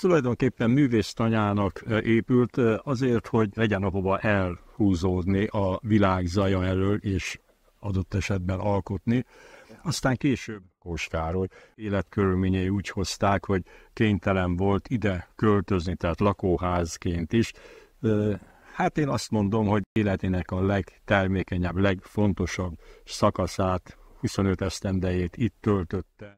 tulajdonképpen művésztanyának eh, épült eh, azért, hogy legyen ahova elhúzódni a világ zaja elől, és adott esetben alkotni. Aztán később Kóskároly életkörülményei úgy hozták, hogy kénytelen volt ide költözni, tehát lakóházként is. Eh, hát én azt mondom, hogy életének a legtermékenyebb, legfontosabb szakaszát, 25 esztendejét itt töltötte.